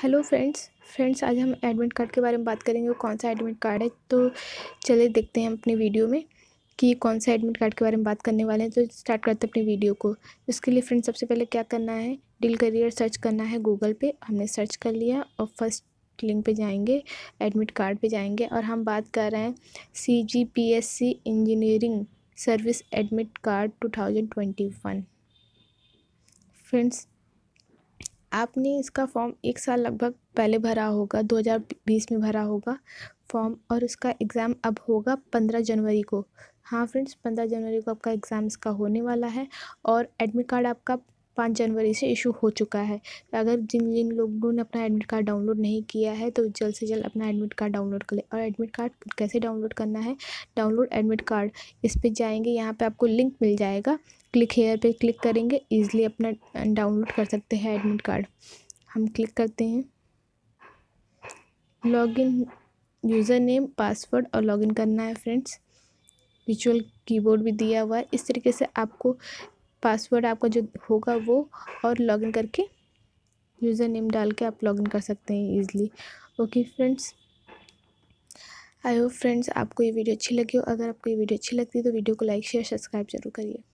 hello friends friends आज हम admit card के बारे में बात करेंगे कौन सा एडमिट कार्ड है तो चले देखते हैं अपने वीडियो में कि कौन सा एडमिट कार्ड के बारे में बात करने वाले हैं तो स्टार्ट करते हैं अपनी वीडियो को इसके लिए फ्रेंड्स सबसे पहले क्या करना है डील करियर सर्च करना है गूगल पे हमने सर्च कर लिया और फर्स्ट लिंक पे जाएंगे एडमिट कार्ड पे जाएंगे और हम बात कर रहे हैं C G P S C engineering service admit card two thousand twenty one friends आपने इसका फॉर्म एक साल लगभग पहले भरा होगा 2020 में भरा होगा फॉर्म और उसका एग्ज़ाम अब होगा 15 जनवरी को हाँ फ्रेंड्स 15 जनवरी को आपका एग्ज़ाम इसका होने वाला है और एडमिट कार्ड आपका पाँच जनवरी से इशू हो चुका है तो अगर जिन जिन लोगों ने अपना एडमिट कार्ड डाउनलोड नहीं किया है तो जल्द से जल्द अपना एडमिट कार्ड डाउनलोड कर लें और एडमिट कार्ड कैसे डाउनलोड करना है डाउनलोड एडमिट कार्ड इस पर जाएंगे यहाँ पर आपको लिंक मिल जाएगा क्लिक हेयर पर क्लिक करेंगे ईज़िली अपना डाउनलोड कर सकते हैं एडमिट कार्ड हम क्लिक करते हैं लॉगिन यूज़र नेम पासवर्ड और लॉगिन करना है फ्रेंड्स विचुअल कीबोर्ड भी दिया हुआ है इस तरीके से आपको पासवर्ड आपका जो होगा वो और लॉगिन करके यूज़र नेम डाल के आप लॉगिन कर सकते हैं easily okay friends I hope friends आपको ये वीडियो अच्छी लगी हो अगर आपको ये वीडियो अच्छी लगती है तो वीडियो को लाइक शेयर सब्सक्राइब जरूर करिए